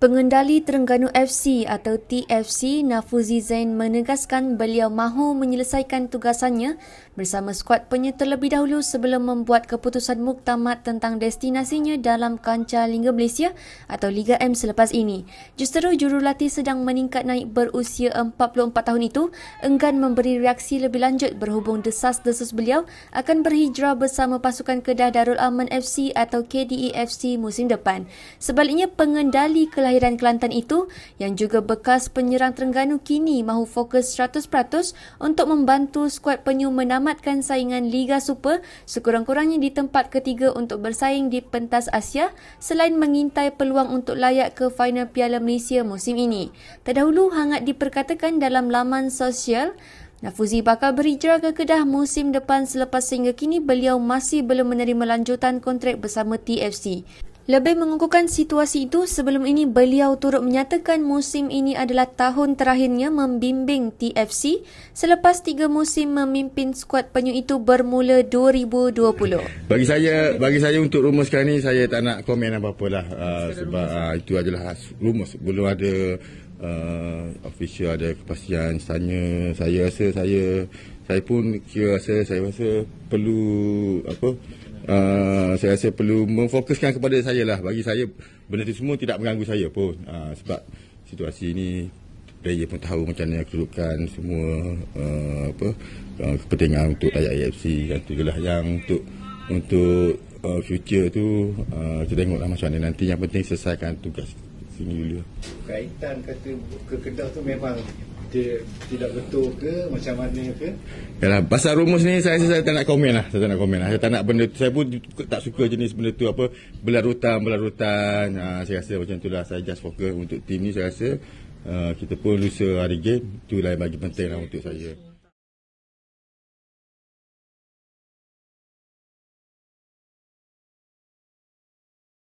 Pengendali Terengganu FC atau TFC Nafuzi Zain menegaskan beliau mahu menyelesaikan tugasannya bersama skuad penyet terlebih dahulu sebelum membuat keputusan muktamad tentang destinasinya dalam kancah Liga Malaysia atau Liga M selepas ini. Justeru jurulatih sedang meningkat naik berusia 44 tahun itu enggan memberi reaksi lebih lanjut berhubung desas-desus beliau akan berhijrah bersama pasukan Kedah Darul Aman FC atau KDE FC musim depan. Sebaliknya pengendali kelahiran kelahiran Kelantan itu yang juga bekas penyerang Terengganu kini mahu fokus 100% untuk membantu skuad penyu menamatkan saingan Liga Super sekurang-kurangnya di tempat ketiga untuk bersaing di pentas Asia selain mengintai peluang untuk layak ke final Piala Malaysia musim ini. Terdahulu hangat diperkatakan dalam laman sosial Nafuzi bakal berhijrah ke Kedah musim depan selepas sehingga kini beliau masih belum menerima lanjutan kontrak bersama TFC. Lebih mengukuhkan situasi itu, sebelum ini beliau turut menyatakan musim ini adalah tahun terakhirnya membimbing TFC selepas tiga musim memimpin skuad penyu itu bermula 2020. Bagi saya bagi saya untuk rumus sekarang ini, saya tak nak komen apa-apa lah uh, ah, sebab uh, itu adalah rumus. Belum ada uh, official ada kepastian. Tanya saya rasa saya saya pun kira rasa saya rasa perlu apa uh, saya rasa perlu memfokuskan kepada saya lah bagi saya benda itu semua tidak mengganggu saya pun uh, sebab situasi ini dia pun tahu macam mana kedudukan semua uh, apa uh, kepentingan untuk rakyat AFC dan itulah yang untuk untuk uh, future tu uh, kita tengoklah macam mana nanti yang penting selesaikan tugas sini dulu kaitan kata ke kedah tu memang tidak betul ke macam mana ke Yalah, pasal rumus ni saya, saya, tak nak komen lah saya tak nak komen lah saya tak nak benda saya pun tak suka jenis benda tu apa belarutan belarutan ha, saya rasa macam tu lah saya just fokus untuk team ni saya rasa uh, kita pun lusa hari game tu lah yang bagi penting lah untuk saya